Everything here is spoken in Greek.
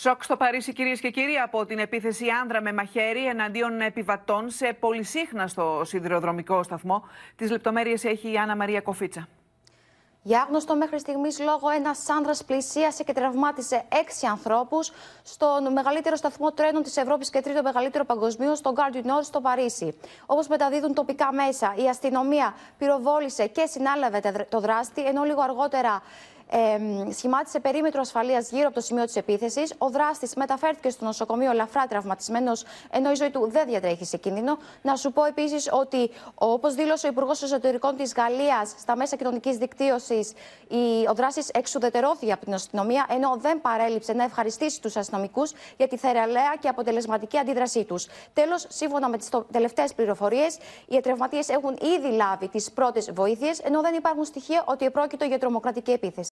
Σοκ στο Παρίσι, κυρίες και κύριοι, από την επίθεση άνδρα με μαχαίρι εναντίον επιβατών σε πολυσύχναστο σιδηροδρομικό σταθμό. Τις λεπτομέρειες έχει η Άννα Μαρία Κοφίτσα. Για άγνωστο μέχρι στιγμής λόγο, ένας άνδρας πλησίασε και τραυμάτισε έξι ανθρώπους στον μεγαλύτερο σταθμό τρένων της Ευρώπης και τρίτο μεγαλύτερο παγκοσμίω, στον Gare du στο Παρίσι. Όπως μεταδίδουν τοπικά μέσα, η αστυνομία πυροβόλησε και συνάλαβε το δράστη, ενώ λίγο αργότερα ε, σχημάτισε περίμετρο ασφαλείας γύρω από το σημείο της επίθεσης. Ο δράστης μεταφέρθηκε στο νοσοκομείο λαφρά τραυματισμένος, ενώ η ζωή του δεν διατρέχει σε κίνδυνο. Να σου πω επίσης ότι, όπως δήλωσε ο Υπουργός Εσωτερικών της Γαλλίας στα μέσα κοινωνικής δικτύωσης, ο δράστης εξουδετερώθηκε από την αστυνομία, ενώ δεν παρέλειψε να ευχαριστήσει τους αστυνομικούς για τη θεραλέα και αποτελεσματική αντίδρασή τους. Τέλος, σύμφωνα με τις τελευταίες πληροφορίες, οι ετρευματίε έχουν ήδη λάβει τις πρώτες βοήθειες, ενώ δεν υπάρχουν στοιχεία ότι επρόκειτο για τρομοκρατική επίθεση.